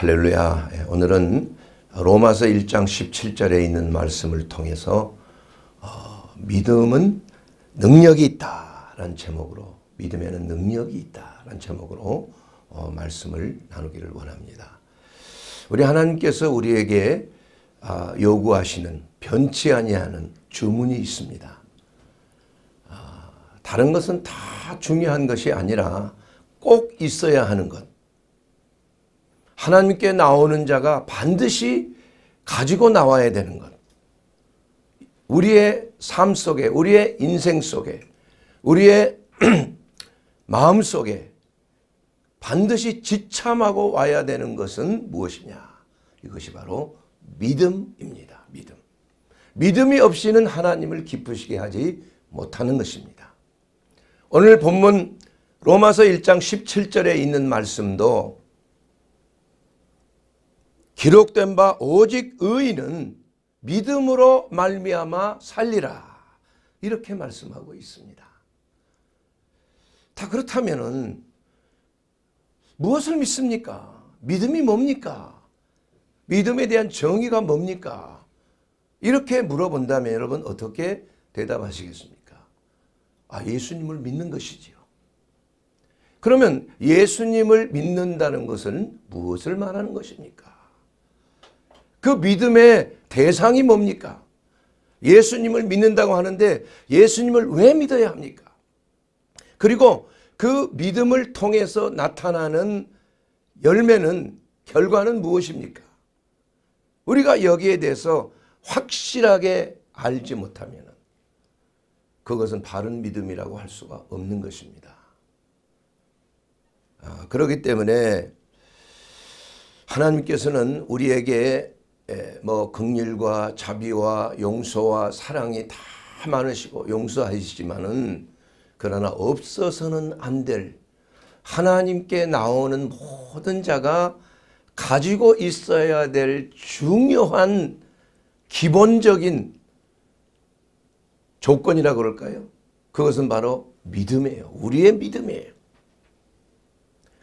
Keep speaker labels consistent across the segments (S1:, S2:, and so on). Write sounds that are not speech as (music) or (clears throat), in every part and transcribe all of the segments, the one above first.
S1: 할렐루야. 예, 오늘은 로마서 1장 17절에 있는 말씀을 통해서 어, 믿음은 능력이 있다라는 제목으로 믿음에는 능력이 있다라는 제목으로 어, 말씀을 나누기를 원합니다. 우리 하나님께서 우리에게 어, 요구하시는 변치 아니하는 주문이 있습니다. 아, 다른 것은 다 중요한 것이 아니라 꼭 있어야 하는 것. 하나님께 나오는 자가 반드시 가지고 나와야 되는 것. 우리의 삶 속에, 우리의 인생 속에, 우리의 (clears throat) 마음 속에 반드시 지참하고 와야 되는 것은 무엇이냐? 이것이 바로 믿음입니다. 믿음. 믿음이 없이는 하나님을 기쁘시게 하지 못하는 것입니다. 오늘 본문 로마서 1장 17절에 있는 말씀도 기록된 바 오직 의인은 믿음으로 말미암아 살리라 이렇게 말씀하고 있습니다. 다 그렇다면은 무엇을 믿습니까? 믿음이 뭡니까? 믿음에 대한 정의가 뭡니까? 이렇게 물어본다면 여러분 어떻게 대답하시겠습니까? 아 예수님을 믿는 것이지요. 그러면 예수님을 믿는다는 것은 무엇을 말하는 것입니까? 그 믿음의 대상이 뭡니까? 예수님을 믿는다고 하는데 예수님을 왜 믿어야 합니까? 그리고 그 믿음을 통해서 나타나는 열매는 결과는 무엇입니까? 우리가 여기에 대해서 확실하게 알지 못하면 그것은 바른 믿음이라고 할 수가 없는 것입니다. 아, 그렇기 때문에 하나님께서는 우리에게 예, 뭐 긍휼과 자비와 용서와 사랑이 다 많으시고 용서하시지만은 그러나 없어서는 안 될 하나님께 나오는 모든 자가 가지고 있어야 될 중요한 기본적인 조건이라 그럴까요? 그것은 바로 믿음이에요. 우리의 믿음이에요.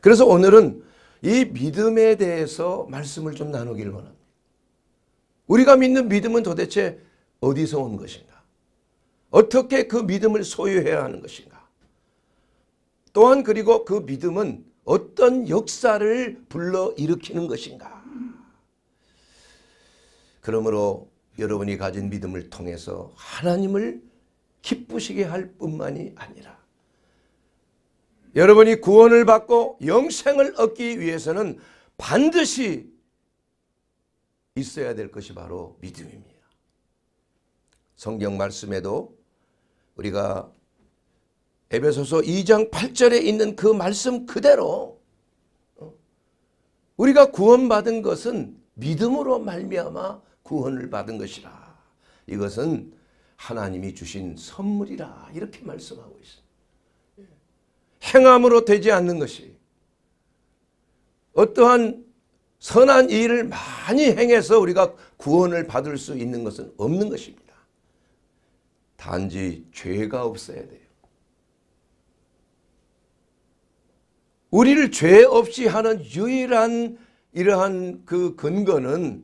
S1: 그래서 오늘은 이 믿음에 대해서 말씀을 좀 나누길 원합니다. 우리가 믿는 믿음은 도대체 어디서 온 것인가? 어떻게 그 믿음을 소유해야 하는 것인가? 또한 그리고 그 믿음은 어떤 역사를 불러일으키는 것인가? 그러므로 여러분이 가진 믿음을 통해서 하나님을 기쁘시게 할 뿐만이 아니라 여러분이 구원을 받고 영생을 얻기 위해서는 반드시 있어야 될 것이 바로 믿음입니다. 성경 말씀에도 우리가 에베소서 2장 8절에 있는 그 말씀 그대로 어, 우리가 구원받은 것은 믿음으로 말미암아 구원을 받은 것이라. 이것은 하나님이 주신 선물이라 이렇게 말씀하고 있습니다. 행함으로 되지 않는 것이 어떠한 선한 일을 많이 행해서 우리가 구원을 받을 수 있는 것은 없는 것입니다. 단지 죄가 없어야 돼요. 우리를 죄 없이 하는 유일한 이러한 그 근거는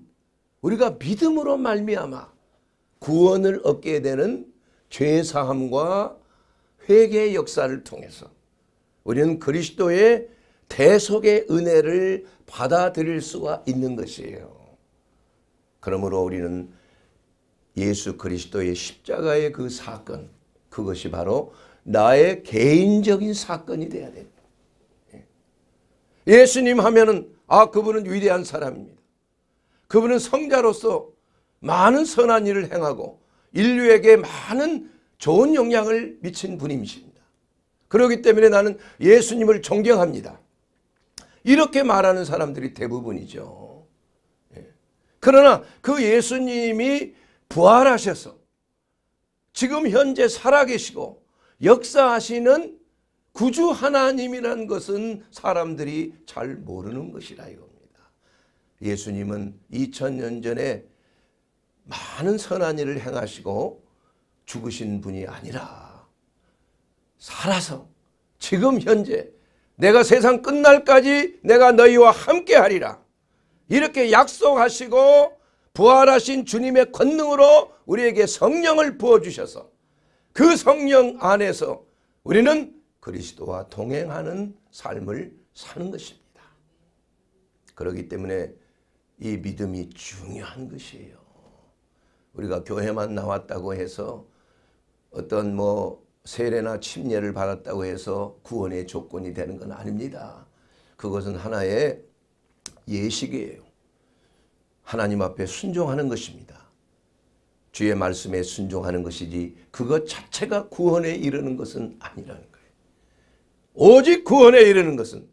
S1: 우리가 믿음으로 말미암아 구원을 얻게 되는 죄사함과 회개의 역사를 통해서 우리는 그리스도의 대속의 은혜를 받아들일 수가 있는 것이에요. 그러므로 우리는 예수 그리스도의 십자가의 그 사건 그것이 바로 나의 개인적인 사건이 돼야 됩니다. 예. 예수님 하면은 아 그분은 위대한 사람입니다. 그분은 성자로서 많은 선한 일을 행하고 인류에게 많은 좋은 영향을 미친 분이십니다. 그렇기 때문에 나는 예수님을 존경합니다. 이렇게 말하는 사람들이 대부분이죠. 예. 그러나 그 예수님이 부활하셔서 지금 현재 살아계시고 역사하시는 구주 하나님이란 것은 사람들이 잘 모르는 것이라 이겁니다. 예수님은 2 0년 0 0 전에 많은 선한 일을 행하시고 죽으신 분이 아니라 살아서 지금 현재 내가 세상 끝날까지 내가 너희와 함께 하리라. 이렇게 약속하시고 부활하신 주님의 권능으로 우리에게 성령을 부어주셔서 그 성령 안에서 우리는 그리스도와 동행하는 삶을 사는 것입니다. 그렇기 때문에 이 믿음이 중요한 것이에요. 우리가 교회만 나왔다고 해서 어떤 뭐 세례나 침례를 받았다고 해서 구원의 조건이 되는 건 아닙니다. 그것은 하나의 예식이에요. 하나님 앞에 순종하는 것입니다. 주의 말씀에 순종하는 것이지 그것 자체가 구원에 이르는 것은 아니라는 거예요. 오직 구원에 이르는 것은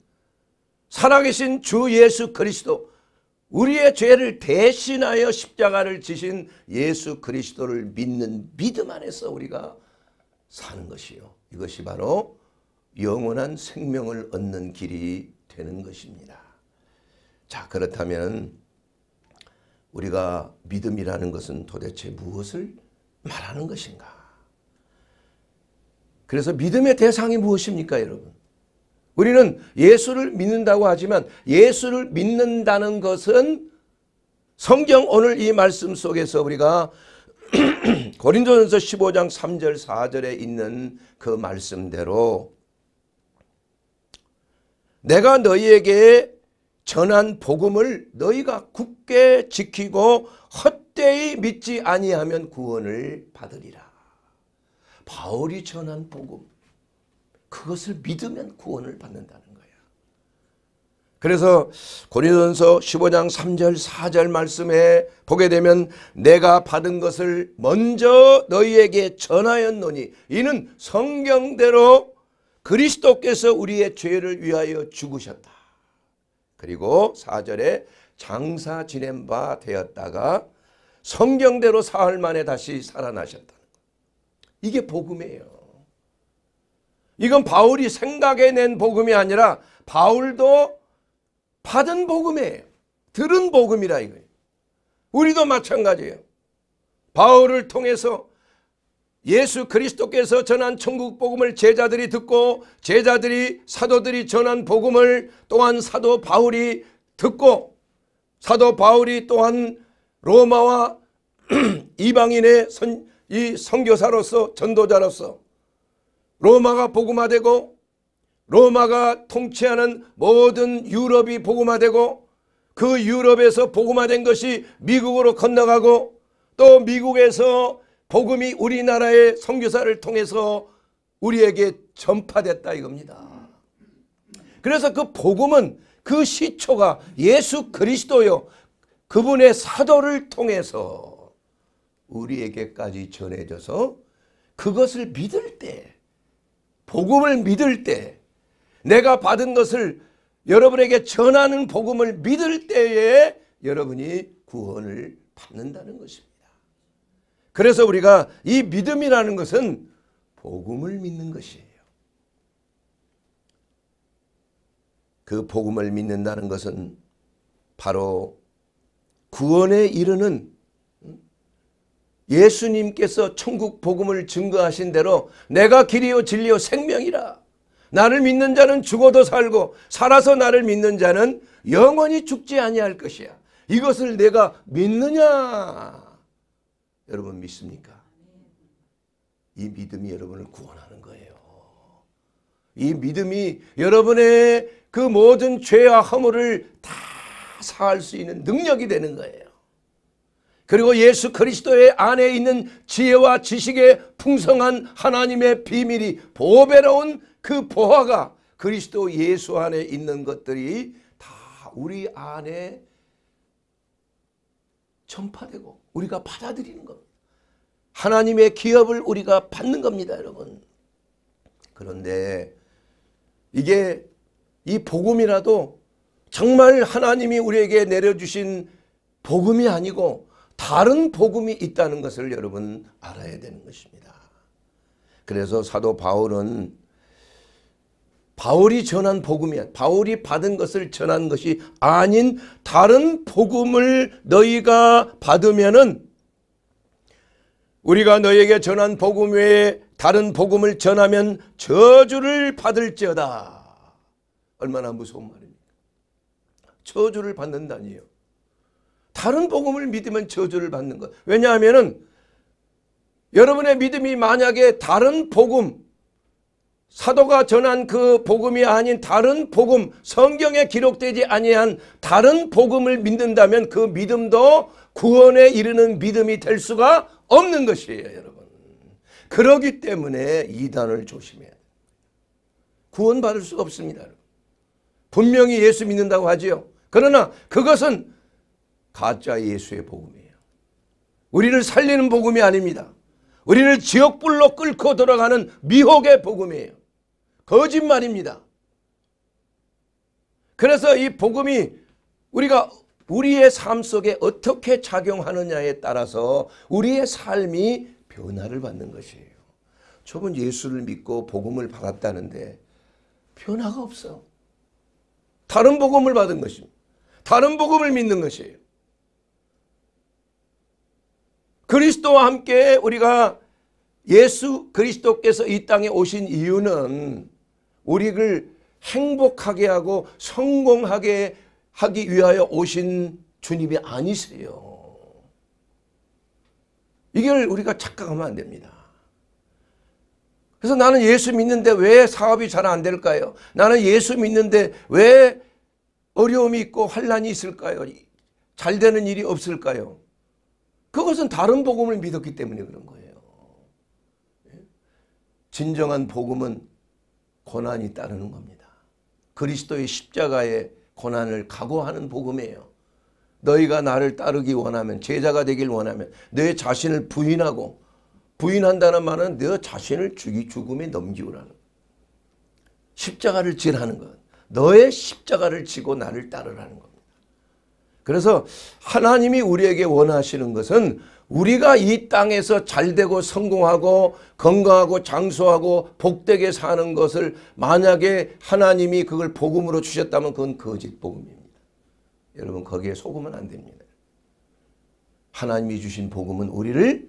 S1: 살아계신 주 예수 그리스도 우리의 죄를 대신하여 십자가를 지신 예수 그리스도를 믿는 믿음 안에서 우리가 사는 것이요. 이것이 바로 영원한 생명을 얻는 길이 되는 것입니다. 자 그렇다면 우리가 믿음이라는 것은 도대체 무엇을 말하는 것인가? 그래서 믿음의 대상이 무엇입니까 여러분? 우리는 예수를 믿는다고 하지만 예수를 믿는다는 것은 성경 오늘 이 말씀 속에서 우리가 고린도전서 15장 3절 4절에 있는 그 말씀대로 내가 너희에게 전한 복음을 너희가 굳게 지키고 헛되이 믿지 아니하면 구원을 받으리라. 바울이 전한 복음 그것을 믿으면 구원을 받는다. 그래서 고린도전서 15장 3절 4절 말씀에 보게 되면 내가 받은 것을 먼저 너희에게 전하였노니 이는 성경대로 그리스도께서 우리의 죄를 위하여 죽으셨다. 그리고 4절에 장사 지낸 바 되었다가 성경대로 사흘 만에 다시 살아나셨다. 이게 복음이에요. 이건 바울이 생각해낸 복음이 아니라 바울도 받은 복음이에요. 들은 복음이라 이거예요. 우리도 마찬가지예요. 바울을 통해서 예수 그리스도께서 전한 천국 복음을 제자들이 듣고 제자들이 사도들이 전한 복음을 또한 사도 바울이 듣고 사도 바울이 또한 로마와 (clears throat) 이방인의 선, 이 선교사로서 전도자로서 로마가 복음화되고 로마가 통치하는 모든 유럽이 복음화되고 그 유럽에서 복음화된 것이 미국으로 건너가고 또 미국에서 복음이 우리나라의 선교사를 통해서 우리에게 전파됐다 이겁니다. 그래서 그 복음은 그 시초가 예수 그리스도요 그분의 사도를 통해서 우리에게까지 전해져서 그것을 믿을 때 복음을 믿을 때 내가 받은 것을 여러분에게 전하는 복음을 믿을 때에 여러분이 구원을 받는다는 것입니다. 그래서 우리가 이 믿음이라는 것은 복음을 믿는 것이에요. 그 복음을 믿는다는 것은 바로 구원에 이르는 예수님께서 천국 복음을 증거하신 대로 내가 길이요 진리요 생명이라 나를 믿는 자는 죽어도 살고 살아서 나를 믿는 자는 영원히 죽지 아니할 것이야. 이것을 내가 믿느냐? 여러분 믿습니까? 이 믿음이 여러분을 구원하는 거예요. 이 믿음이 여러분의 그 모든 죄와 허물을 다 사할 수 있는 능력이 되는 거예요. 그리고 예수 그리스도의 안에 있는 지혜와 지식의 풍성한 하나님의 비밀이 보배로운 그 보화가 그리스도 예수 안에 있는 것들이 다 우리 안에 전파되고 우리가 받아들이는 겁니다. 하나님의 기업을 우리가 받는 겁니다, 여러분. 그런데 이게 이 복음이라도 정말 하나님이 우리에게 내려주신 복음이 아니고 다른 복음이 있다는 것을 여러분 알아야 되는 것입니다. 그래서 사도 바울은 바울이 전한 복음이 바울이 받은 것을 전한 것이 아닌 다른 복음을 너희가 받으면은 우리가 너에게 전한 복음 외에 다른 복음을 전하면 저주를 받을지어다. 얼마나 무서운 말입니까? 저주를 받는다니요. 다른 복음을 믿으면 저주를 받는 것. 왜냐하면 여러분의 믿음이 만약에 다른 복음, 사도가 전한 그 복음이 아닌 다른 복음, 성경에 기록되지 아니한 다른 복음을 믿는다면 그 믿음도 구원에 이르는 믿음이 될 수가 없는 것이에요, 여러분. 그러기 때문에 이단을 조심해야 구원받을 수가 없습니다. 분명히 예수 믿는다고 하지요. 그러나 그것은 가짜 예수의 복음이에요. 우리를 살리는 복음이 아닙니다. 우리를 지옥불로 끌고 들어가는 미혹의 복음이에요. 거짓말입니다. 그래서 이 복음이 우리가 우리의 삶 속에 어떻게 작용하느냐에 따라서 우리의 삶이 변화를 받는 것이에요. 저분 예수를 믿고 복음을 받았다는데 변화가 없어. 다른 복음을 받은 것입니다. 다른 복음을 믿는 것이에요. 그리스도와 함께 우리가 예수 그리스도께서 이 땅에 오신 이유는 우리를 행복하게 하고 성공하게 하기 위하여 오신 주님이 아니세요. 이걸 우리가 착각하면 안 됩니다. 그래서 나는 예수 믿는데 왜 사업이 잘 안 될까요? 나는 예수 믿는데 왜 어려움이 있고 환란이 있을까요? 잘 되는 일이 없을까요? 그것은 다른 복음을 믿었기 때문에 그런 거예요. 예? 진정한 복음은 고난이 따르는 겁니다. 그리스도의 십자가의 고난을 각오하는 복음이에요. 너희가 나를 따르기 원하면 제자가 되길 원하면 내 자신을 부인하고 부인한다는 말은 너 자신을 죽이 죽음에 넘기우라는 십자가를 질하는 것 너의 십자가를 지고 나를 따르라는 겁니다. 그래서 하나님이 우리에게 원하시는 것은 우리가 이 땅에서 잘되고 성공하고 건강하고 장수하고 복되게 사는 것을 만약에 하나님이 그걸 복음으로 주셨다면 그건 거짓 복음입니다. 여러분 거기에 속으면 안 됩니다. 하나님이 주신 복음은 우리를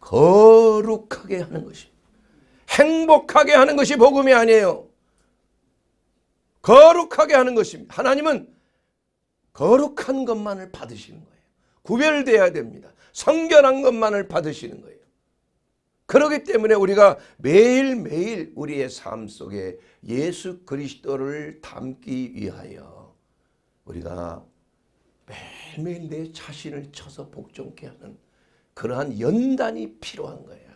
S1: 거룩하게 하는 것입니다. 행복하게 하는 것이 복음이 아니에요. 거룩하게 하는 것입니다. 하나님은 거룩한 것만을 받으시는 거예요. 구별돼야 됩니다. 성결한 것만을 받으시는 거예요. 그렇기 때문에 우리가 매일매일 우리의 삶 속에 예수 그리스도를 담기 위하여 우리가 매일매일 내 자신을 쳐서 복종케 하는 그러한 연단이 필요한 거예요.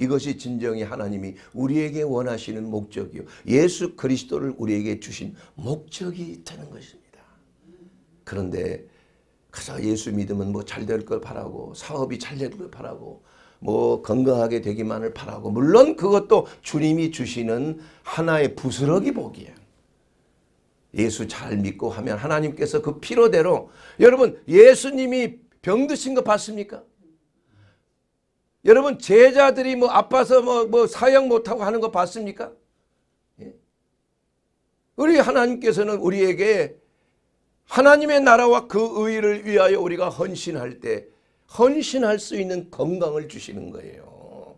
S1: 이것이 진정히 하나님이 우리에게 원하시는 목적이요. 예수 그리스도를 우리에게 주신 목적이 되는 것입니다. 그런데 가서 예수 믿으면 뭐 잘 될 걸 바라고 사업이 잘 될 걸 바라고 뭐 건강하게 되기만을 바라고 물론 그것도 주님이 주시는 하나의 부스러기 복이에 예수 잘 믿고 하면 하나님께서 그 피로대로 여러분 예수님이 병 드신 거 봤습니까? 여러분 제자들이 뭐 아파서 뭐, 뭐 사형 못하고 하는 거 봤습니까? 예? 우리 하나님께서는 우리에게 하나님의 나라와 그 의의를 위하여 우리가 헌신할 때 헌신할 수 있는 건강을 주시는 거예요.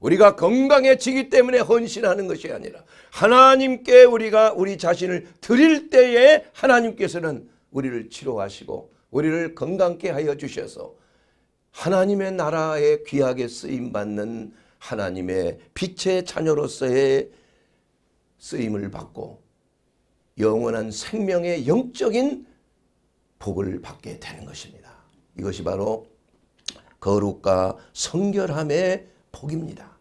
S1: 우리가 건강해지기 때문에 헌신하는 것이 아니라 하나님께 우리가 우리 자신을 드릴 때에 하나님께서는 우리를 치료하시고 우리를 건강케 하여 주셔서 하나님의 나라에 귀하게 쓰임 받는 하나님의 빛의 자녀로서의 쓰임을 받고 영원한 생명의 영적인 복을 받게 되는 것입니다. 이것이 바로 거룩과 성결함의 복입니다.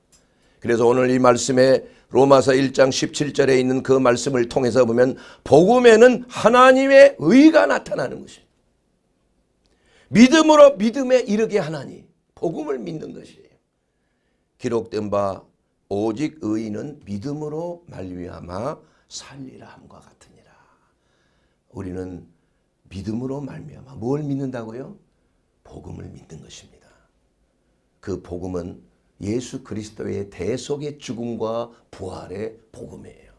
S1: 그래서 오늘 이 말씀에 로마서 1장 17절에 있는 그 말씀을 통해서 보면 복음에는 하나님의 의가 나타나는 것입니다. 믿음으로 믿음에 이르게 하나니 복음을 믿는 것이에요. 기록된 바 오직 의인은 믿음으로 말미암아 살리라 함과 같으니라. 우리는 믿음으로 말미암아 뭘 믿는다고요? 복음을 믿는 것입니다. 그 복음은 예수 그리스도의 대속의 죽음과 부활의 복음이에요.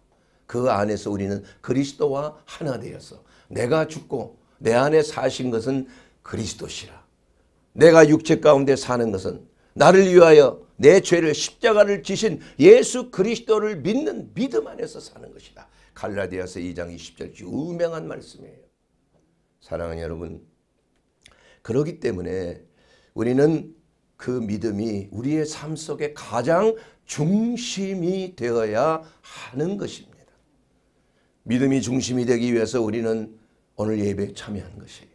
S1: 그 안에서 우리는 그리스도와 하나 되어서 내가 죽고 내 안에 사신 것은 그리스도시라. 내가 육체 가운데 사는 것은 나를 위하여 내 죄를 십자가를 지신 예수 그리스도를 믿는 믿음 안에서 사는 것이다. 갈라디아서 2장 20절 유명한 말씀이에요. 사랑하는 여러분 그러기 때문에 우리는 그 믿음이 우리의 삶 속에 가장 중심이 되어야 하는 것입니다. 믿음이 중심이 되기 위해서 우리는 오늘 예배에 참여한 것이에요.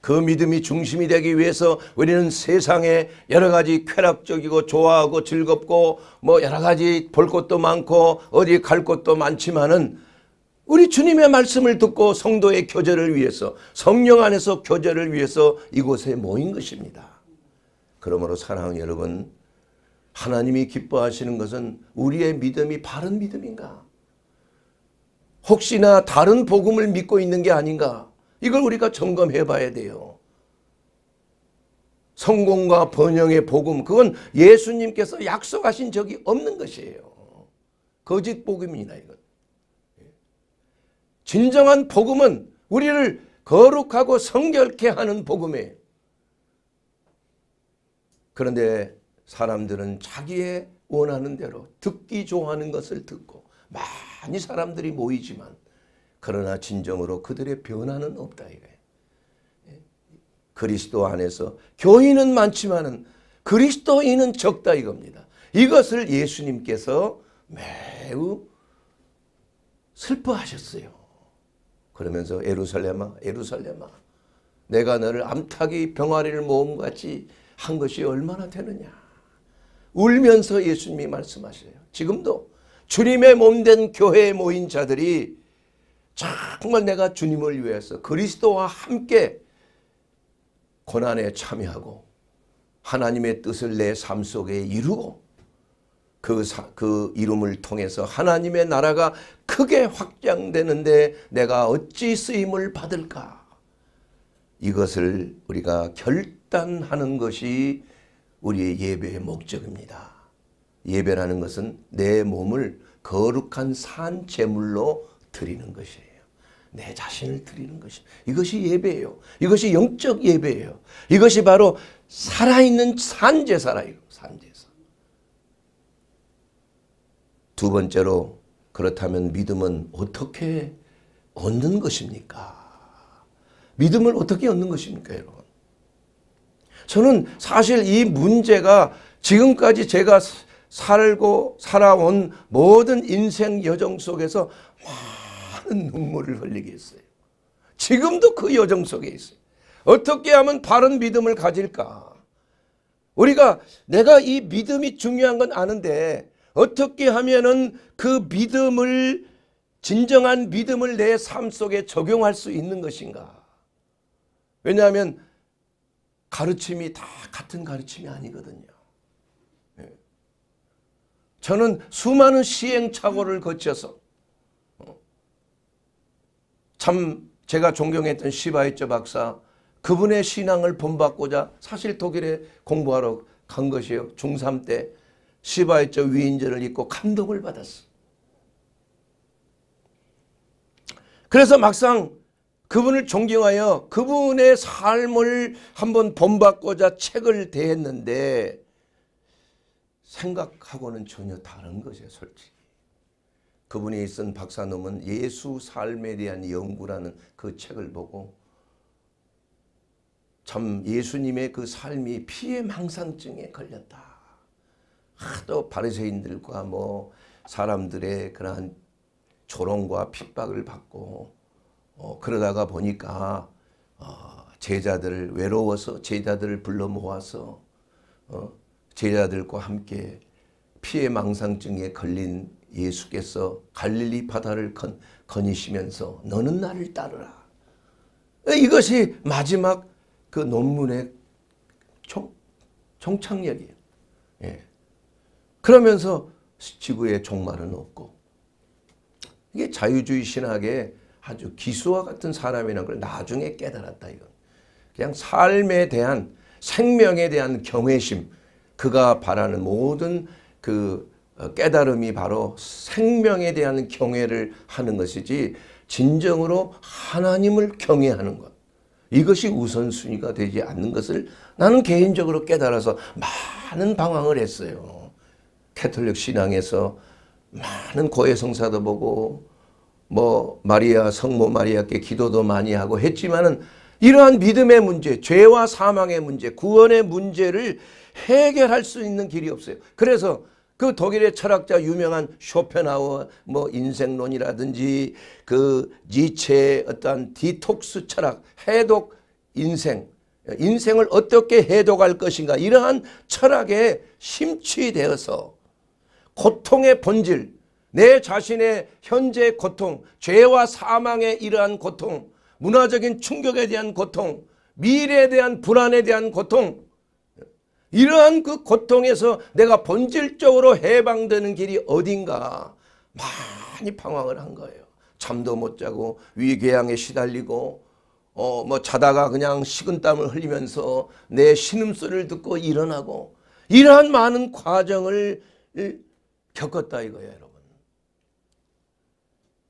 S1: 그 믿음이 중심이 되기 위해서 우리는 세상에 여러 가지 쾌락적이고 좋아하고 즐겁고 뭐 여러 가지 볼 것도 많고 어디 갈 것도 많지만은 우리 주님의 말씀을 듣고 성도의 교제를 위해서 성령 안에서 교제를 위해서 이곳에 모인 것입니다. 그러므로 사랑하는 여러분 하나님이 기뻐하시는 것은 우리의 믿음이 바른 믿음인가? 혹시나 다른 복음을 믿고 있는 게 아닌가? 이걸 우리가 점검해 봐야 돼요. 성공과 번영의 복음 그건 예수님께서 약속하신 적이 없는 것이에요. 거짓 복음이나 이건. 진정한 복음은 우리를 거룩하고 성결케 하는 복음이에요. 그런데 사람들은 자기의 원하는 대로 듣기 좋아하는 것을 듣고 많이 사람들이 모이지만 그러나 진정으로 그들의 변화는 없다 이거 예? 그리스도 안에서 교인은 많지만은 그리스도인은 적다 이겁니다. 이것을 예수님께서 매우 슬퍼하셨어요. 그러면서 에루살렘아 에루살렘아 내가 너를 암탉이 병아리를 모음 같이 한 것이 얼마나 되느냐. 울면서 예수님이 말씀하셔요. 지금도 주님의 몸 된 교회에 모인 자들이 정말 내가 주님을 위해서 그리스도와 함께 고난에 참여하고 하나님의 뜻을 내 삶 속에 이루고 그, 사, 그 이름을 통해서 하나님의 나라가 크게 확장되는데 내가 어찌 쓰임을 받을까? 이것을 우리가 결단하는 것이 우리의 예배의 목적입니다. 예배라는 것은 내 몸을 거룩한 산 제물로 드리는 것이에요. 내 자신을 드리는 것이 이것이 예배예요. 이것이 영적 예배예요. 이것이 바로 살아있는 산제사라요. 산제사. 두 번째로 그렇다면 믿음은 어떻게 얻는 것입니까? 믿음을 어떻게 얻는 것입니까 여러분? 저는 사실 이 문제가 지금까지 제가 살고 살아온 모든 인생 여정 속에서 많은 눈물을 흘리게 했어요. 지금도 그 여정 속에 있어요. 어떻게 하면 바른 믿음을 가질까? 우리가 내가 이 믿음이 중요한 건 아는데 어떻게 하면은 그 믿음을 진정한 믿음을 내 삶 속에 적용할 수 있는 것인가? 왜냐하면 가르침이 다 같은 가르침이 아니거든요. 예. 저는 수많은 시행착오를 거쳐서 참 제가 존경했던 시바이처 박사 그분의 신앙을 본받고자 사실 독일에 공부하러 간것이요 중3 때 시바이처 위인전을 읽고 감동을 받았어. 그래서 막상 그분을 존경하여 그분의 삶을 한번 본받고자 책을 대했는데 생각하고는 전혀 다른 것이에요. 솔직히. 그분이 쓴 박사놈은 예수 삶에 대한 연구라는 그 책을 보고 참 예수님의 그 삶이 피해 망상증에 걸렸다. 하도 바리새인들과 뭐 사람들의 그러한 조롱과 핍박을 받고 어, 그러다가 보니까 어, 제자들을 외로워서 제자들을 불러 모아서 어, 제자들과 함께 피해 망상증에 걸린 예수께서 갈릴리 바다를 건, 거니시면서 너는 나를 따르라. 이것이 마지막 그 논문의 총, 총착력이에요. 예. 그러면서 지구의 종말은 없고 이게 자유주의 신학의 아주 기수와 같은 사람이라는 걸 나중에 깨달았다 이건. 그냥 삶에 대한 생명에 대한 경외심 그가 바라는 모든 그 어, 깨달음이 바로 생명에 대한 경외를 하는 것이지 진정으로 하나님을 경외하는 것. 이것이 우선순위가 되지 않는 것을 나는 개인적으로 깨달아서 많은 방황을 했어요. 캐톨릭 신앙에서 많은 고해성사도 보고 뭐 마리아 성모 마리아께 기도도 많이 하고 했지만은 이러한 믿음의 문제, 죄와 사망의 문제, 구원의 문제를 해결할 수 있는 길이 없어요. 그래서 그 독일의 철학자 유명한 쇼펜하워 뭐 인생론이라든지 그 니체의 어떠한 디톡스 철학 해독 인생 인생을 어떻게 해독할 것인가 이러한 철학에 심취되어서 고통의 본질 내 자신의 현재 고통 죄와 사망의 이러한 고통 문화적인 충격에 대한 고통 미래에 대한 불안에 대한 고통 이러한 그 고통에서 내가 본질적으로 해방되는 길이 어딘가 많이 방황을 한 거예요. 잠도 못 자고 위궤양에 시달리고 어 뭐 자다가 그냥 식은땀을 흘리면서 내 신음소리를 듣고 일어나고 이러한 많은 과정을 겪었다 이거예요 여러분.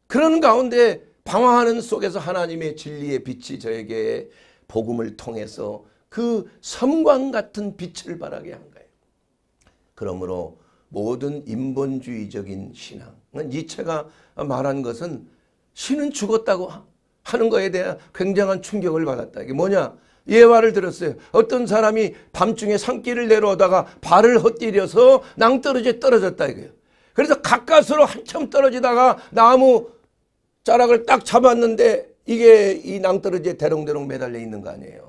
S1: 그런 가운데 방황하는 속에서 하나님의 진리의 빛이 저에게 복음을 통해서 그 섬광 같은 빛을 바라게한 거예요. 그러므로 모든 인본주의적인 신앙은 니체가 말한 것은 신은 죽었다고 하는 것에 대한 굉장한 충격을 받았다. 이게 뭐냐? 예화를 들었어요. 어떤 사람이 밤중에 산길을 내려오다가 발을 헛디뎌서 낭떠러지에 떨어졌다 이거예요. 그래서 가까스로 한참 떨어지다가 나무 자락을 딱 잡았는데 이게 이 낭떠러지에 대롱대롱 매달려 있는 거 아니에요.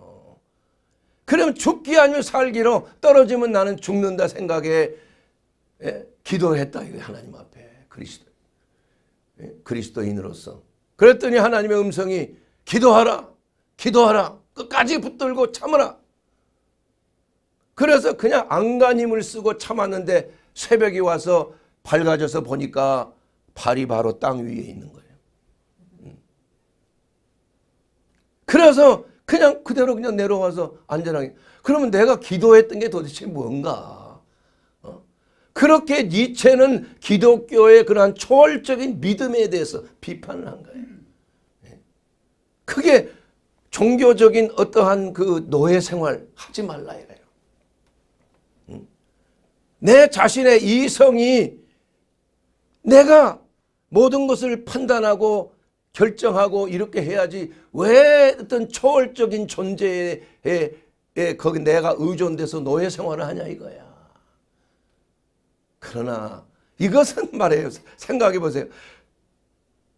S1: 그럼 죽기 아니면 살기로 떨어지면 나는 죽는다 생각에 예? 기도했다 이거 하나님 앞에 그리스도 예? 그리스도인으로서 그랬더니 하나님의 음성이 기도하라 기도하라 끝까지 붙들고 참으라 그래서 그냥 안간힘을 쓰고 참았는데 새벽이 와서 밝아져서 보니까 발이 바로 땅 위에 있는 거예요. 음. 그래서 그냥 그대로 그냥 내려와서 안전하게. 그러면 내가 기도했던 게 도대체 뭔가. 어? 그렇게 니체는 기독교의 그러한 초월적인 믿음에 대해서 비판을 한 거예요. 예. 그게 종교적인 어떠한 그 노예 생활 하지 말라 이래요. 음. 내 자신의 이성이 내가 모든 것을 판단하고 결정하고 이렇게 해야지 왜 어떤 초월적인 존재에 에, 거기 내가 의존돼서 노예 생활을 하냐 이거야. 그러나 이것은 (laughs) 말해요. 생각해 보세요.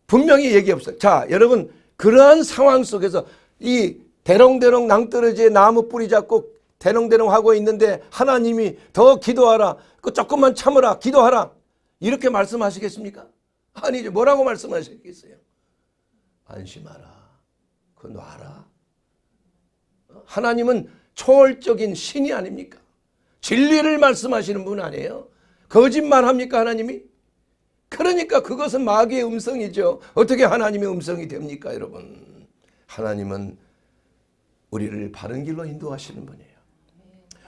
S1: 분명히 얘기해 보요자 여러분 그러한 상황 속에서 이 대롱대롱 낭떠러지에 나무 뿌리 잡고 대롱대롱 하고 있는데 하나님이 더 기도하라. 그 조금만 참으라. 기도하라. 이렇게 말씀하시겠습니까? 아니죠. 뭐라고 말씀하시겠어요? 안심하라. 그 놔라. 어? 하나님은 초월적인 신이 아닙니까? 진리를 말씀하시는 분 아니에요? 거짓말 합니까 하나님이? 그러니까 그것은 마귀의 음성이죠. 어떻게 하나님의 음성이 됩니까 여러분? 하나님은 우리를 바른 길로 인도하시는 분이에요.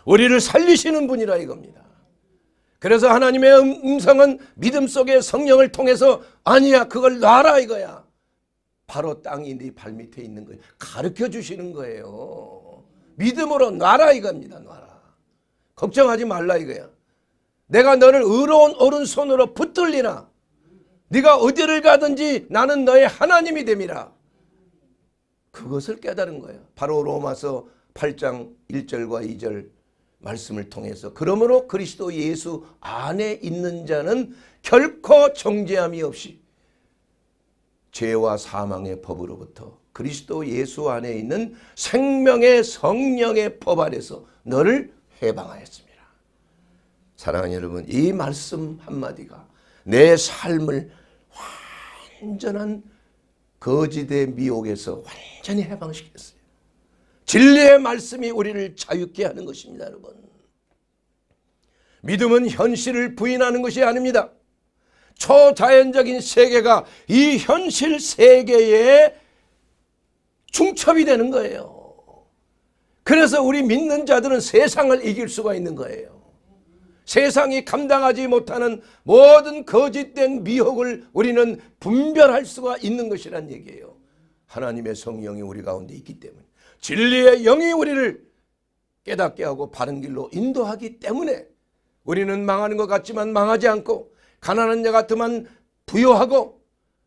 S1: 우리를 살리시는 분이라 이겁니다. 그래서 하나님의 음, 음성은 믿음 속에 성령을 통해서 아니야 그걸 놔라 이거야. 바로 땅이 네 발밑에 있는 거예요. 가르쳐 주시는 거예요. 믿음으로 놔라 이겁니다. 놔라. 걱정하지 말라 이거야. 내가 너를 의로운 오른손으로 붙들리나 네가 어디를 가든지 나는 너의 하나님이 됨이라. 그것을 깨달은 거예요. 바로 로마서 8장 1절과 2절 말씀을 통해서 그러므로 그리스도 예수 안에 있는 자는 결코 정죄함이 없이 죄와 사망의 법으로부터 그리스도 예수 안에 있는 생명의 성령의 법안에서 너를 해방하였습니다. 사랑하는 여러분 이 말씀 한마디가 내 삶을 완전한 거지대 미혹에서 완전히 해방시켰어요. 진리의 말씀이 우리를 자유케 하는 것입니다 여러분. 믿음은 현실을 부인하는 것이 아닙니다. 초자연적인 세계가 이 현실 세계에 중첩이 되는 거예요. 그래서 우리 믿는 자들은 세상을 이길 수가 있는 거예요. 세상이 감당하지 못하는 모든 거짓된 미혹을 우리는 분별할 수가 있는 것이란 얘기예요. 하나님의 성령이 우리 가운데 있기 때문에 진리의 영이 우리를 깨닫게 하고 바른 길로 인도하기 때문에 우리는 망하는 것 같지만 망하지 않고 가난한 자 같으면 부여하고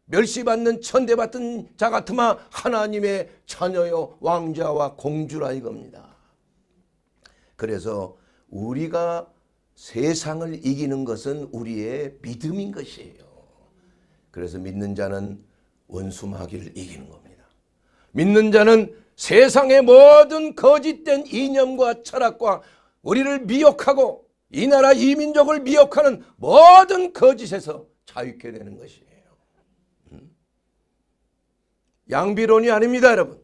S1: 멸시받는 천대받은자같으면 하나님의 자녀요 왕자와 공주라 이겁니다. 그래서 우리가 세상을 이기는 것은 우리의 믿음인 것이에요. 그래서 믿는 자는 원수마귀를 이기는 겁니다. 믿는 자는 세상의 모든 거짓된 이념과 철학과 우리를 미혹하고 이 나라 이 민족을 미혹하는 모든 거짓에서 자유케 되는 것이에요. 음? 양비론이 아닙니다 여러분.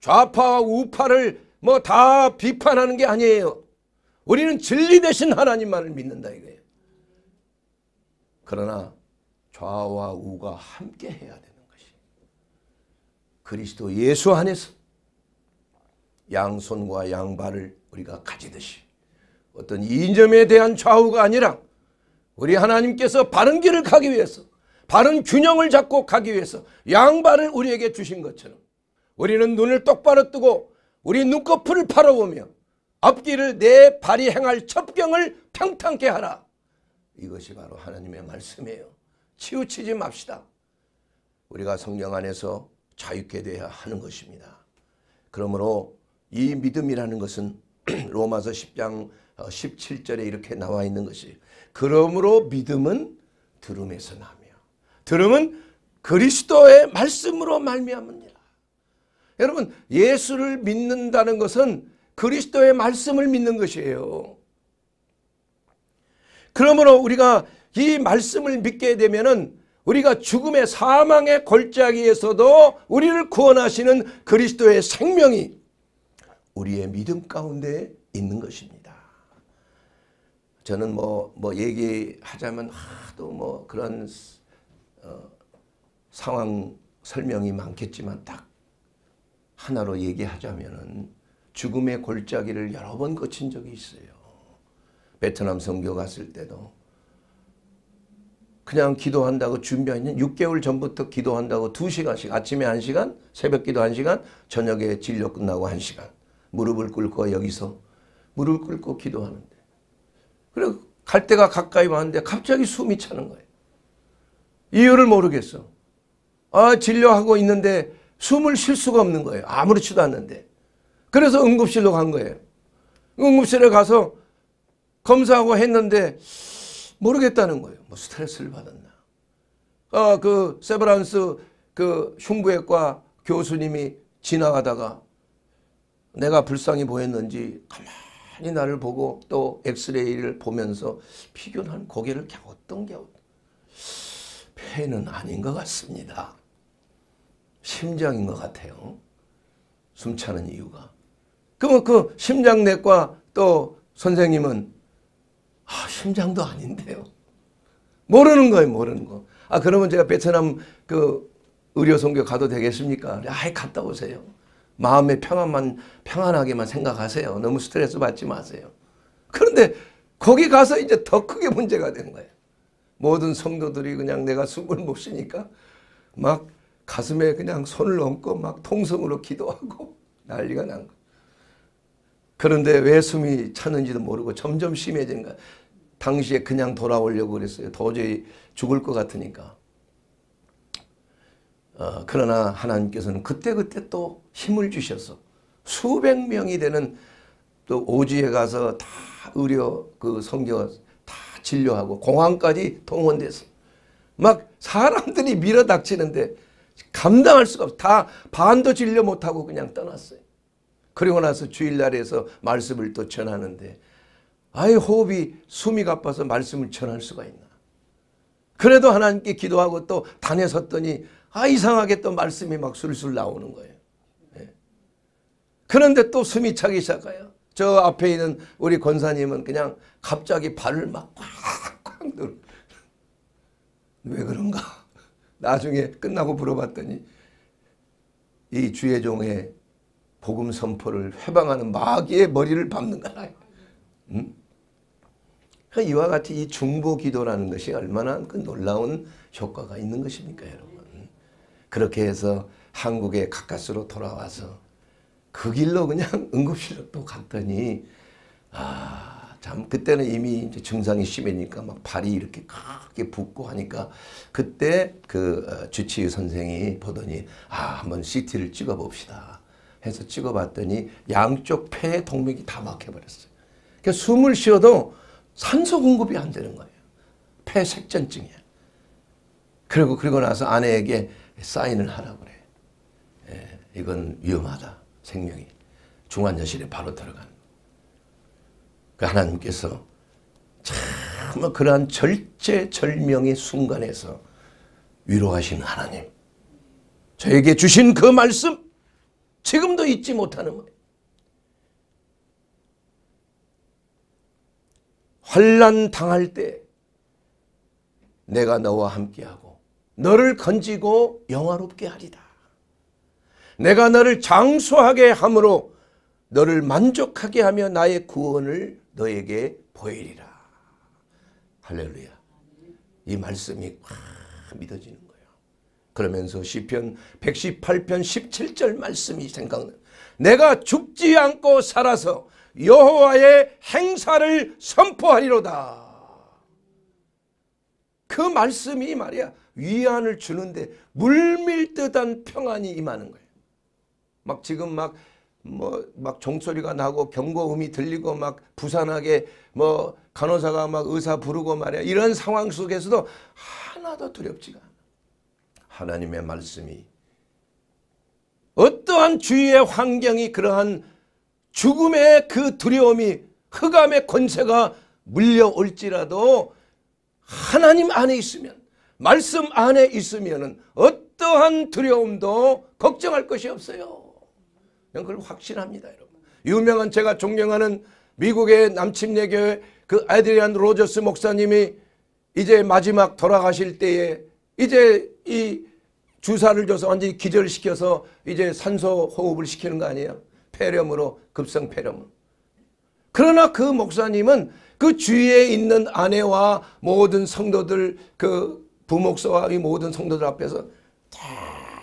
S1: 좌파와 우파를 뭐 다 비판하는 게 아니에요. 우리는 진리 대신 하나님만을 믿는다 이거예요. 그러나 좌와 우가 함께 해야 되는 것이 그리스도 예수 안에서 양손과 양발을 우리가 가지듯이 어떤 이념에 대한 좌우가 아니라 우리 하나님께서 바른 길을 가기 위해서 바른 균형을 잡고 가기 위해서 양발을 우리에게 주신 것처럼 우리는 눈을 똑바로 뜨고 우리 눈꺼풀을 팔아보며 앞길을 내 발이 행할 첩경을 평탄케 하라. 이것이 바로 하나님의 말씀이에요. 치우치지 맙시다. 우리가 성경 안에서 자유케 되어야 하는 것입니다. 그러므로 이 믿음이라는 것은 (clears throat) 로마서 10장 17절에 어, 이렇게 나와 있는 것이 그러므로 믿음은 들음에서 나며 들음은 그리스도의 말씀으로 말미암느니라. 여러분 예수를 믿는다는 것은 그리스도의 말씀을 믿는 것이에요. 그러므로 우리가 이 말씀을 믿게 되면은 우리가 죽음의 사망의 골짜기에서도 우리를 구원하시는 그리스도의 생명이 우리의 믿음 가운데 있는 것입니다. 저는 뭐, 뭐 얘기하자면 하도 아, 뭐 그런 어, 상황 설명이 많겠지만 딱 하나로 얘기하자면은 죽음의 골짜기를 여러 번 거친 적이 있어요. 베트남 선교 갔을 때도 그냥 기도한다고 준비하는 6개월 전부터 기도한다고 2시간씩 아침에 1시간 새벽 기도 1시간 저녁에 진료 끝나고 1시간 무릎을 꿇고 여기서 무릎 꿇고 기도하는데 그래 갈 때가 가까이 왔는데 갑자기 숨이 차는 거예요. 이유를 모르겠어. 아 진료하고 있는데 숨을 쉴 수가 없는 거예요. 아무렇지도 않는데. 그래서 응급실로 간 거예요. 응급실에 가서 검사하고 했는데 모르겠다는 거예요. 뭐 스트레스를 받았나. 아, 그 세브란스 그 흉부외과 교수님이 지나가다가 내가 불쌍히 보였는지 가만 가만히 나를 보고 또 엑스레이를 보면서 피곤한 고개를 갸우던갸우 폐는 아닌 것 같습니다. 심장인 것 같아요. 숨차는 이유가. 그러면 그 심장내과 또 선생님은 아 심장도 아닌데요. 모르는 거예요. 모르는 거. 아 그러면 제가 베트남 그 의료 선교 가도 되겠습니까? 아예 갔다 오세요. 마음의 평안만 평안하게만 생각하세요. 너무 스트레스 받지 마세요. 그런데 거기 가서 이제 더 크게 문제가 된 거예요. 모든 성도들이 그냥 내가 숨을 못 쉬니까 막 가슴에 그냥 손을 얹고 막 통성으로 기도하고 (laughs) 난리가 난 거예요. 그런데 왜 숨이 차는지도 모르고 점점 심해진 거예요. 당시에 그냥 돌아오려고 그랬어요. 도저히 죽을 것 같으니까. 어, 그러나 하나님께서는 그때그때 또 힘을 주셔서 수백 명이 되는 또 오지에 가서 다 의료 그 성경 다 진료하고 공항까지 동원돼서 막 사람들이 밀어닥치는데 감당할 수가 없어. 다 반도 진료 못하고 그냥 떠났어요. 그리고 나서 주일날에서 말씀을 또 전하는데 아예 호흡이 숨이 가빠서 말씀을 전할 수가 있나. 그래도 하나님께 기도하고 또 단에 섰더니 아 이상하게 또 말씀이 막 술술 나오는 거예요. 네. 그런데 또 숨이 차기 시작해요. 저 앞에 있는 우리 권사님은 그냥 갑자기 발을 막 꽉꽉 눌러. 왜 그런가? 나중에 끝나고 물어봤더니 이 주의종의 복음 선포를 회방하는 마귀의 머리를 밟는 거라. 음? 그러니까 이와 같이 이 중보 기도라는 것이 얼마나 그 놀라운 효과가 있는 것입니까, 여러분? 그렇게 해서 한국에 가까스로 돌아와서 그 길로 그냥 (laughs) 응급실로 또 갔더니 아참 그때는 이미 이제 증상이 심해니까 막 발이 이렇게 크게 붓고 하니까 그때 그 어, 주치의 선생이 보더니 아 한번 CT를 찍어봅시다 해서 찍어봤더니 양쪽 폐의 동맥이 다 막혀버렸어요. 그러니까 숨을 쉬어도 산소 공급이 안 되는 거예요. 폐색전증이에요 그리고 그러고 나서 아내에게 사인을 하라 그래. 예, 이건 위험하다. 생명이. 중환자실에 바로 들어간. 그 하나님께서 참 그러한 절제절명의 순간에서 위로하신 하나님. 저에게 주신 그 말씀 지금도 잊지 못하는 거예요. 환란 당할 때 내가 너와 함께하고 너를 건지고 영화롭게 하리라. 내가 너를 장수하게 함으로 너를 만족하게 하며 나의 구원을 너에게 보이리라. 할렐루야. 이 말씀이 확 믿어지는 거예요. 그러면서 시편 118편 17절 말씀이 생각나. 내가 죽지 않고 살아서 여호와의 행사를 선포하리로다. 그 말씀이 말이야. 위안을 주는데 물밀듯한 평안이 임하는 거예요. 막 지금 막 뭐막 뭐, 종소리가 나고 경고음이 들리고 막 부산하게 뭐 간호사가 막 의사 부르고 말이야 이런 상황 속에서도 하나도 두렵지가 하나님의 말씀이 어떠한 주위의 환경이 그러한 죽음의 그 두려움이 흑암의 권세가 물려올지라도 하나님 안에 있으면 말씀 안에 있으면 어떠한 두려움도 걱정할 것이 없어요. 저는 그걸 확신합니다. 여러분. 유명한 제가 존경하는 미국의 남침례교회 그 에드리안 로저스 목사님이 이제 마지막 돌아가실 때에 이제 이 주사를 줘서 완전히 기절시켜서 이제 산소 호흡을 시키는 거 아니에요? 폐렴으로 급성 폐렴. 그러나 그 목사님은 그 주위에 있는 아내와 모든 성도들 그 부목사와 이 모든 성도들 앞에서 다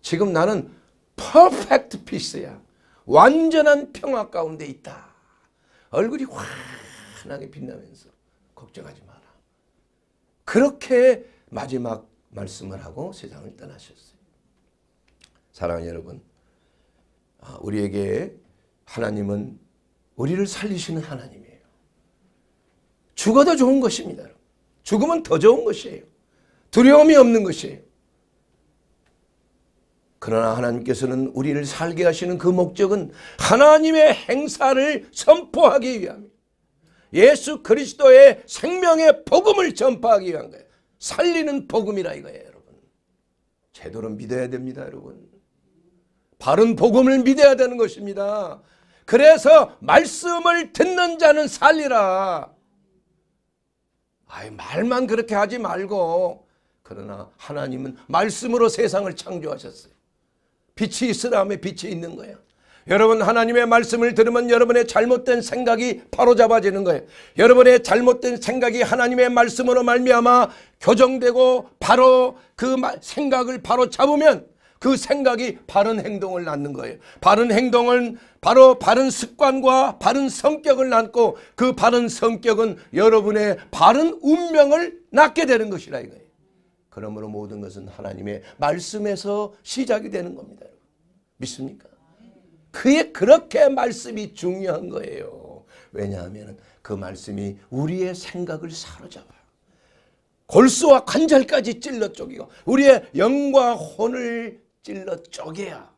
S1: 지금 나는 퍼펙트 피스야. 완전한 평화 가운데 있다. 얼굴이 환하게 빛나면서 걱정하지 마라. 그렇게 마지막 말씀을 하고 세상을 떠나셨어요. 사랑하는 여러분 아, 우리에게 하나님은 우리를 살리시는 하나님이에요. 죽어도 좋은 것입니다. 죽음은 더 좋은 것이에요. 두려움이 없는 것이에요. 그러나 하나님께서는 우리를 살게 하시는 그 목적은 하나님의 행사를 선포하기 위함입니다. 예수 그리스도의 생명의 복음을 전파하기 위한 거예요. 살리는 복음이라 이거예요, 여러분. 제대로 믿어야 됩니다, 여러분. 바른 복음을 믿어야 되는 것입니다. 그래서 말씀을 듣는 자는 살리라. 아이 말만 그렇게 하지 말고 그러나 하나님은 말씀으로 세상을 창조하셨어요. 빛이 있으라 함에 빛이 있는 거예요. 여러분 하나님의 말씀을 들으면 여러분의 잘못된 생각이 바로잡아지는 거예요. 여러분의 잘못된 생각이 하나님의 말씀으로 말미암아 교정되고 바로 그 생각을 바로 잡으면 그 생각이 바른 행동을 낳는 거예요. 바른 행동은 바로 바른 습관과 바른 성격을 낳고 그 바른 성격은 여러분의 바른 운명을 낳게 되는 것이라 이거예요. 그러므로 모든 것은 하나님의 말씀에서 시작이 되는 겁니다. 믿습니까? 그의 그렇게 말씀이 중요한 거예요. 왜냐하면 그 말씀이 우리의 생각을 사로잡아요. 골수와 관절까지 찔러 쪼개고 우리의 영과 혼을 찔러 쪼개야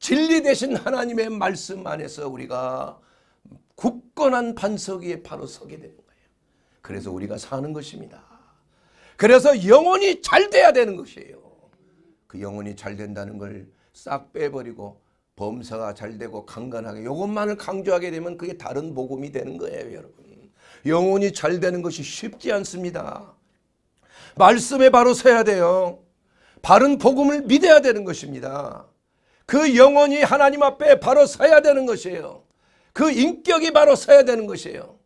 S1: 진리 대신 하나님의 말씀 안에서 우리가 굳건한 반석 위에 바로 서게 되는 거예요. 그래서 우리가 사는 것입니다. 그래서 영혼이 잘 돼야 되는 것이에요. 그 영혼이 잘 된다는 걸 싹 빼버리고 범사가 잘 되고 강간하게 이것만을 강조하게 되면 그게 다른 복음이 되는 거예요 여러분. 영혼이 잘 되는 것이 쉽지 않습니다. 말씀에 바로 서야 돼요. 바른 복음을 믿어야 되는 것입니다. 그 영혼이 하나님 앞에 바로 서야 되는 것이에요. 그 인격이 바로 서야 되는 것이에요.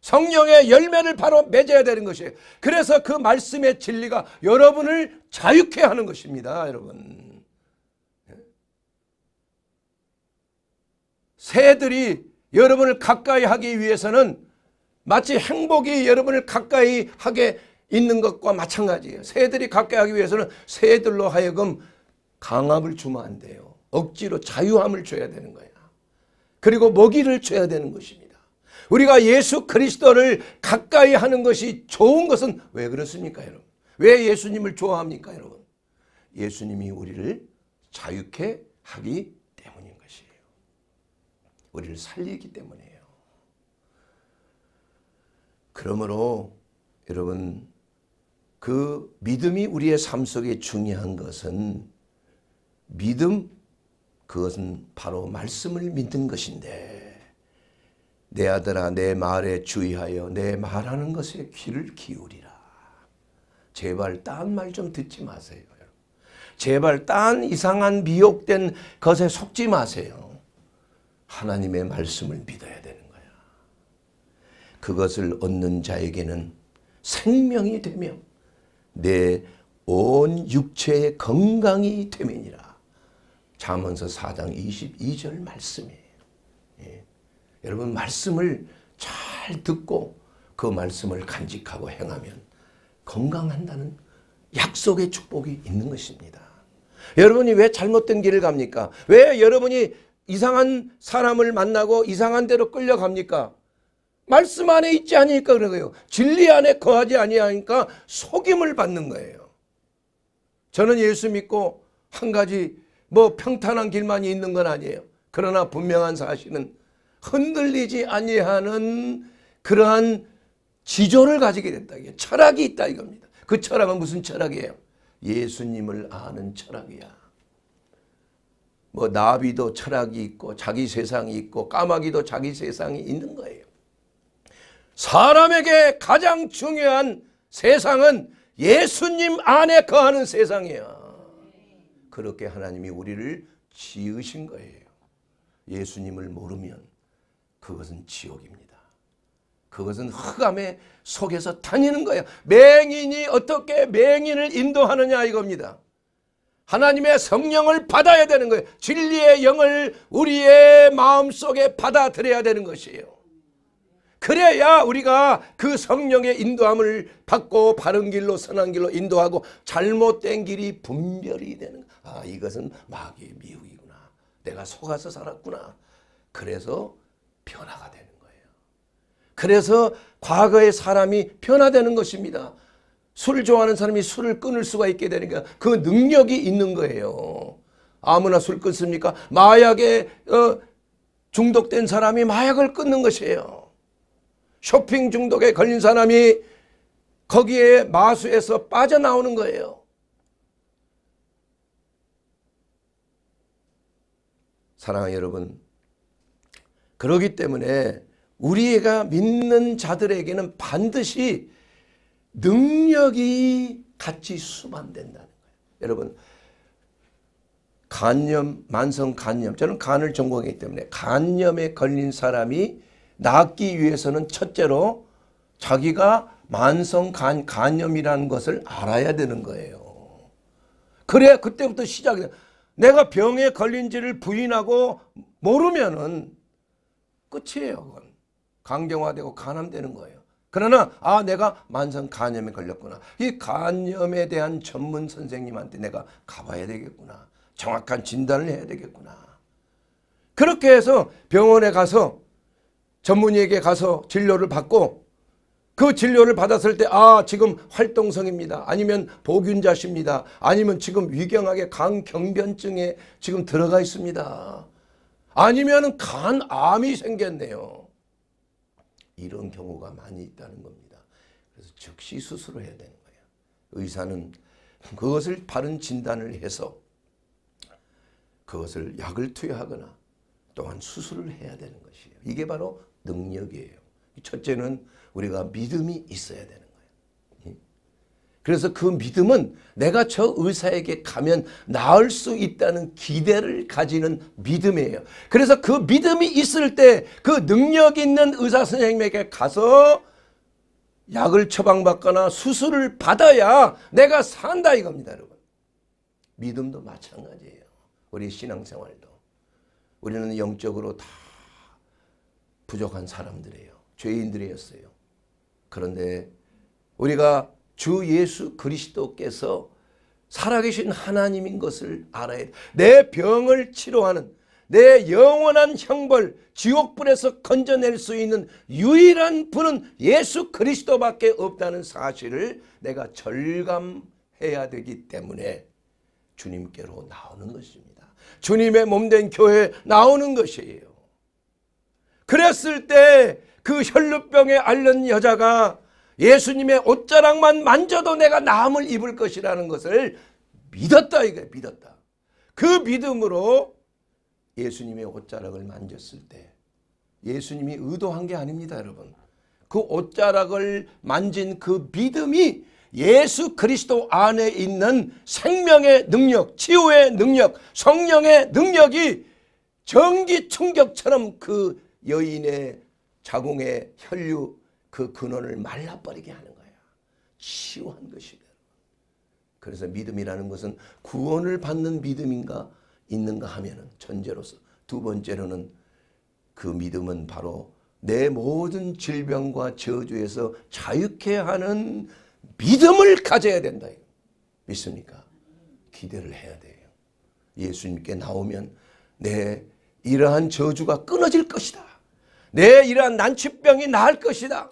S1: 성령의 열매를 바로 맺어야 되는 것이에요. 그래서 그 말씀의 진리가 여러분을 자유케 하는 것입니다. 여러분. 예? 새들이 여러분을 가까이 하기 위해서는 마치 행복이 여러분을 가까이 하게 있는 것과 마찬가지예요. 새들이 갖게 하기 위해서는 새들로 하여금 강압을 주면 안 돼요. 억지로 자유함을 줘야 되는 거야. 그리고 먹이를 줘야 되는 것입니다. 우리가 예수 그리스도를 가까이 하는 것이 좋은 것은 왜 그렇습니까 여러분? 왜 예수님을 좋아합니까 여러분? 예수님이 우리를 자유케 하기 때문인 것이에요. 우리를 살리기 때문이에요. 그러므로 여러분 그 믿음이 우리의 삶 속에 중요한 것은 믿음 그것은 바로 말씀을 믿는 것인데 내 아들아 내 말에 주의하여 내 말하는 것에 귀를 기울이라. 제발 딴 말 좀 듣지 마세요. 제발 딴 이상한 미혹된 것에 속지 마세요. 하나님의 말씀을 믿어야 되는 거야. 그것을 얻는 자에게는 생명이 되며 내온 육체의 건강이 되매니라. 잠언서 4장 22절 말씀이에요. 예. 여러분 말씀을 잘 듣고 그 말씀을 간직하고 행하면 건강한다는 약속의 축복이 있는 것입니다. 여러분이 왜 잘못된 길을 갑니까? 왜 여러분이 이상한 사람을 만나고 이상한 데로 끌려갑니까? 말씀 안에 있지 않으니까 그런 거예요. 진리 안에 거하지 아니하니까 속임을 받는 거예요. 저는 예수 믿고 한 가지 뭐 평탄한 길만이 있는 건 아니에요. 그러나 분명한 사실은 흔들리지 아니하는 그러한 지조를 가지게 된다. 철학이 있다 이겁니다. 그 철학은 무슨 철학이에요? 예수님을 아는 철학이야. 뭐 나비도 철학이 있고 자기 세상이 있고 까마귀도 자기 세상이 있는 거예요. 사람에게 가장 중요한 세상은 예수님 안에 거하는 세상이야. 그렇게 하나님이 우리를 지으신 거예요. 예수님을 모르면 그것은 지옥입니다. 그것은 흑암의 속에서 다니는 거예요. 맹인이 어떻게 맹인을 인도하느냐 이겁니다. 하나님의 성령을 받아야 되는 거예요. 진리의 영을 우리의 마음속에 받아들여야 되는 것이에요. 그래야 우리가 그 성령의 인도함을 받고 바른 길로 선한 길로 인도하고 잘못된 길이 분별이 되는 아 이것은 마귀의 미혹이구나. 내가 속아서 살았구나. 그래서 변화가 되는 거예요. 그래서 과거의 사람이 변화되는 것입니다. 술 좋아하는 사람이 술을 끊을 수가 있게 되니까 그 능력이 있는 거예요. 아무나 술 끊습니까? 마약에 어, 중독된 사람이 마약을 끊는 것이에요. 쇼핑 중독에 걸린 사람이 거기에 마수에서 빠져나오는 거예요. 사랑하는 여러분 그러기 때문에 우리가 믿는 자들에게는 반드시 능력이 같이 수반된다는 거예요. 여러분 간염 만성 간염 저는 간을 전공했기 때문에 간염에 걸린 사람이 낫기 위해서는 첫째로 자기가 만성 간, 간염이라는 것을 알아야 되는 거예요. 그래야 그때부터 시작이 돼. 내가 병에 걸린지를 부인하고 모르면은 끝이에요. 그건. 강경화되고 간암되는 거예요. 그러나 아 내가 만성 간염에 걸렸구나. 이 간염에 대한 전문 선생님한테 내가 가봐야 되겠구나. 정확한 진단을 해야 되겠구나. 그렇게 해서 병원에 가서 전문의에게 가서 진료를 받고 그 진료를 받았을 때 아 지금 활동성입니다. 아니면 보균자십니다. 아니면 지금 위경하게 간경변증에 지금 들어가 있습니다. 아니면 간암이 생겼네요. 이런 경우가 많이 있다는 겁니다. 그래서 즉시 수술을 해야 되는 거예요. 의사는 그것을 바른 진단을 해서 그것을 약을 투여하거나 또한 수술을 해야 되는 것이에요. 이게 바로 능력이에요. 첫째는 우리가 믿음이 있어야 되는 거예요. 예? 그래서 그 믿음은 내가 저 의사에게 가면 나을 수 있다는 기대를 가지는 믿음이에요. 그래서 그 믿음이 있을 때 그 능력 있는 의사 선생님에게 가서 약을 처방받거나 수술을 받아야 내가 산다 이겁니다, 여러분. 믿음도 마찬가지예요. 우리 신앙생활도. 우리는 영적으로 다 부족한 사람들이에요. 죄인들이었어요. 그런데 우리가 주 예수 그리스도께서 살아계신 하나님인 것을 알아야 돼. 내 병을 치료하는 내 영원한 형벌 지옥불에서 건져낼 수 있는 유일한 분은 예수 그리스도밖에 없다는 사실을 내가 절감해야 되기 때문에 주님께로 나오는 것입니다. 주님의 몸된 교회 나오는 것이에요. 그랬을 때 그 혈루병에 앓는 여자가 예수님의 옷자락만 만져도 내가 남을 입을 것이라는 것을 믿었다 이거 믿었다. 그 믿음으로 예수님의 옷자락을 만졌을 때 예수님이 의도한 게 아닙니다 여러분. 그 옷자락을 만진 그 믿음이 예수 그리스도 안에 있는 생명의 능력, 치유의 능력, 성령의 능력이 전기 충격처럼 그 여인의 자궁의 혈류 그 근원을 말라버리게 하는 거야. 치유한 것이다. 그래서 믿음이라는 것은 구원을 받는 믿음인가 있는가 하면은 전제로서 두 번째로는 그 믿음은 바로 내 모든 질병과 저주에서 자유케 하는 믿음을 가져야 된다. 믿습니까? 기대를 해야 돼요. 예수님께 나오면 내 이러한 저주가 끊어질 것이다. 내 이러한 난치병이 나을 것이다.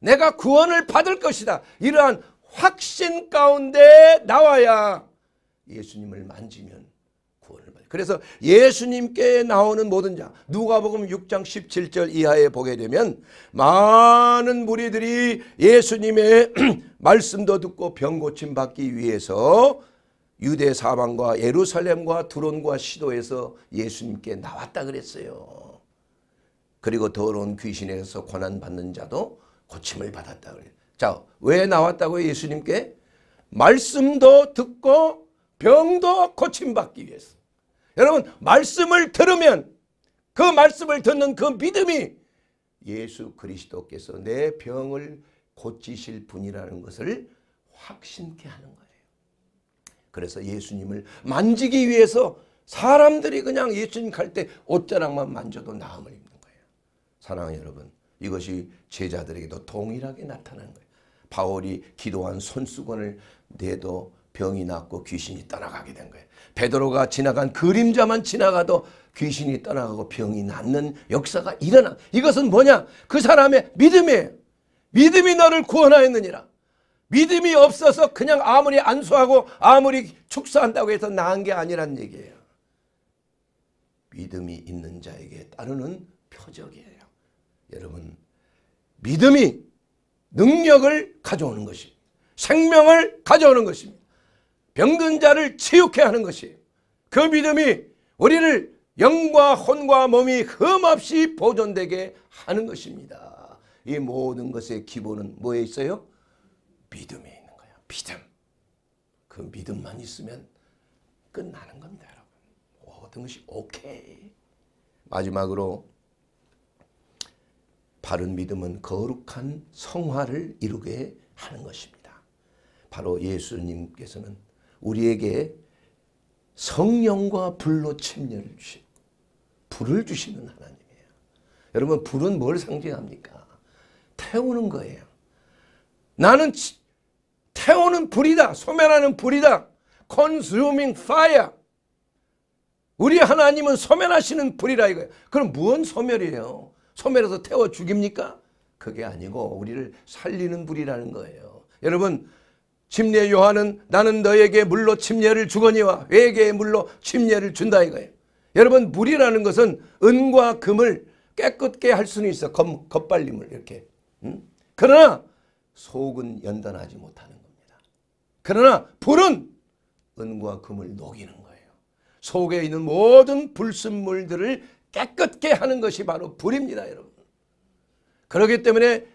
S1: 내가 구원을 받을 것이다. 이러한 확신 가운데 나와야 예수님을 만지면 구원을 받아 그래서 예수님께 나오는 모든 자 누가복음 6장 17절 이하에 보게 되면 많은 무리들이 예수님의 (clears throat) 말씀도 듣고 병 고침 받기 위해서 유대 사방과 예루살렘과 두론과 시도에서 예수님께 나왔다 그랬어요. 그리고 더러운 귀신에서 고난받는 자도 고침을 받았다 자, 왜 나왔다고 예수님께? 말씀도 듣고 병도 고침받기 위해서. 여러분, 말씀을 들으면 그 말씀을 듣는 그 믿음이 예수 그리스도께서 내 병을 고치실 분이라는 것을 확신케 하는 거예요. 그래서 예수님을 만지기 위해서 사람들이 그냥 예수님 갈 때 옷자락만 만져도 나음을 입니다. 사랑하는 여러분, 이것이 제자들에게도 동일하게 나타나는 거예요. 바울이 기도한 손수건을 내도 병이 났고 귀신이 떠나가게 된 거예요. 베드로가 지나간 그림자만 지나가도 귀신이 떠나가고 병이 낫는 역사가 일어나. 이것은 뭐냐? 그 사람의 믿음이에요. 믿음이 너를 구원하였느니라. 믿음이 없어서 그냥 아무리 안수하고 아무리 축사한다고 해서 나은 게 아니란 얘기예요. 믿음이 있는 자에게 따르는 표적이에요. 여러분 믿음이 능력을 가져오는 것이 생명을 가져오는 것입니다. 병든 자를 치유케 하는 것이 그 믿음이 우리를 영과 혼과 몸이 흠없이 보존되게 하는 것입니다. 이 모든 것의 기본은 뭐에 있어요? 믿음에 있는 거예요. 믿음. 그 믿음만 있으면 끝나는 겁니다. 여러분. 모든 것이 오케이. 마지막으로 바른 믿음은 거룩한 성화를 이루게 하는 것입니다. 바로 예수님께서는 우리에게 성령과 불로 침례를 주시고 불을 주시는 하나님이에요. 여러분 불은 뭘 상징합니까? 태우는 거예요. 나는 태우는 불이다. 소멸하는 불이다. consuming fire. 우리 하나님은 소멸하시는 불이라 이거예요. 그럼 무언 소멸이에요? 소멸해서 태워 죽입니까? 그게 아니고 우리를 살리는 불이라는 거예요. 여러분 침례 요한은 나는 너에게 물로 침례를 주거니와 외계 물로 침례를 준다 이거예요. 여러분 물이라는 것은 은과 금을 깨끗게 할 수는 있어. 겉, 겉발림을 이렇게. 음? 그러나 속은 연단하지 못하는 겁니다. 그러나 불은 은과 금을 녹이는 거예요. 속에 있는 모든 불순물들을 깨끗게 하는 것이 바로 불입니다. 여러분. 그렇기 때문에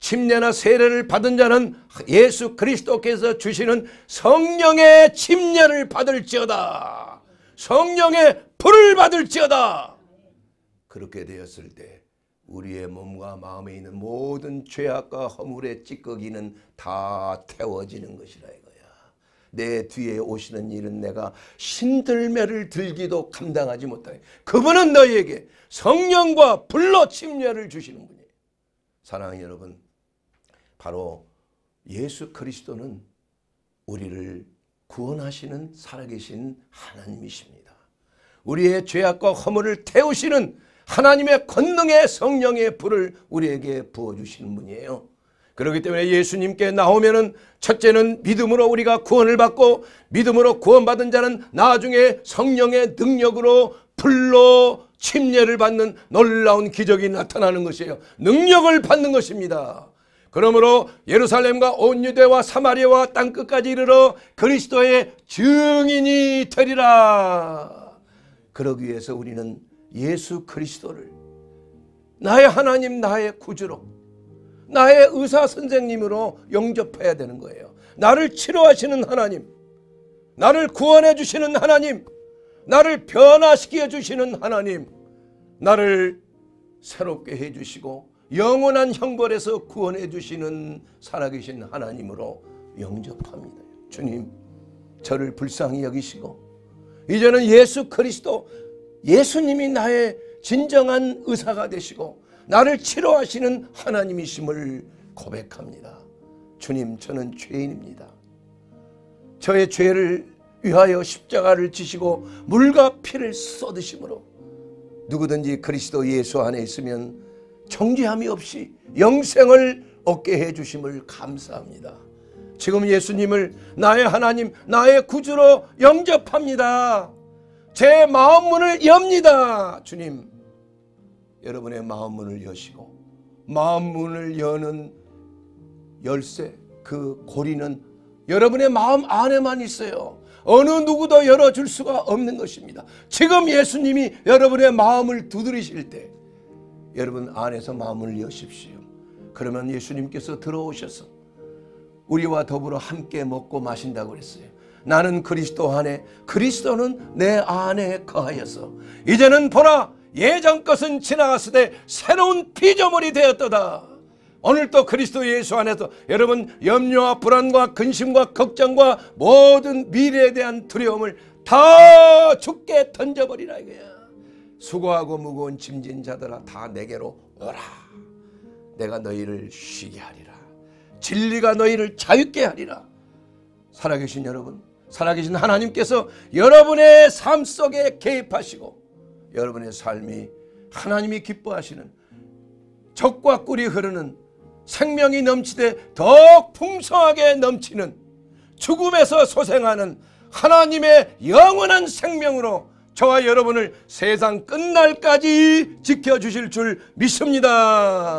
S1: 침례나 세례를 받은 자는 예수 그리스도께서 주시는 성령의 침례를 받을지어다. 성령의 불을 받을지어다. 그렇게 되었을 때 우리의 몸과 마음에 있는 모든 죄악과 허물의 찌꺼기는 다 태워지는 것이라. 내 뒤에 오시는 일은 내가 신들매를 들기도 감당하지 못하니 그분은 너희에게 성령과 불로 침례를 주시는 분이에요. 사랑하는 여러분 바로 예수 그리스도는 우리를 구원하시는 살아계신 하나님이십니다. 우리의 죄악과 허물을 태우시는 하나님의 권능의 성령의 불을 우리에게 부어주시는 분이에요. 그렇기 때문에 예수님께 나오면은 첫째는 믿음으로 우리가 구원을 받고 믿음으로 구원받은 자는 나중에 성령의 능력으로 불로 침례를 받는 놀라운 기적이 나타나는 것이에요. 능력을 받는 것입니다. 그러므로 예루살렘과 온 유대와 사마리아와 땅 끝까지 이르러 그리스도의 증인이 되리라. 그러기 위해서 우리는 예수 그리스도를 나의 하나님 나의 구주로 나의 의사 선생님으로 영접해야 되는 거예요. 나를 치료하시는 하나님, 나를 구원해 주시는 하나님, 나를 변화시켜 주시는 하나님, 나를 새롭게 해 주시고 영원한 형벌에서 구원해 주시는 살아계신 하나님으로 영접합니다. 주님, 저를 불쌍히 여기시고 이제는 예수 그리스도 예수님이 나의 진정한 의사가 되시고 나를 치료하시는 하나님이심을 고백합니다. 주님 저는 죄인입니다. 저의 죄를 위하여 십자가를 지시고 물과 피를 쏟으심으로 누구든지 그리스도 예수 안에 있으면 정죄함이 없이 영생을 얻게 해주심을 감사합니다. 지금 예수님을 나의 하나님 나의 구주로 영접합니다. 제 마음 문을 엽니다. 주님 여러분의 마음 문을 여시고 마음 문을 여는 열쇠 그 고리는 여러분의 마음 안에만 있어요. 어느 누구도 열어줄 수가 없는 것입니다. 지금 예수님이 여러분의 마음을 두드리실 때 여러분 안에서 마음을 여십시오. 그러면 예수님께서 들어오셔서 우리와 더불어 함께 먹고 마신다고 그랬어요. 나는 그리스도 안에 그리스도는 내 안에 거하여서 이제는 보라 예전 것은 지나갔으되 새로운 피조물이 되었도다. 오늘도 그리스도 예수 안에서 여러분 염려와 불안과 근심과 걱정과 모든 미래에 대한 두려움을 다 죽게 던져버리라 이거야. 수고하고 무거운 짐진 자들아 다 내게로 오라. 내가 너희를 쉬게 하리라. 진리가 너희를 자유케 하리라. 살아계신 여러분, 살아계신 하나님께서 여러분의 삶 속에 개입하시고 여러분의 삶이 하나님이 기뻐하시는 적과 꿀이 흐르는 생명이 넘치되 더욱 풍성하게 넘치는 죽음에서 소생하는 하나님의 영원한 생명으로 저와 여러분을 세상 끝날까지 지켜주실 줄 믿습니다.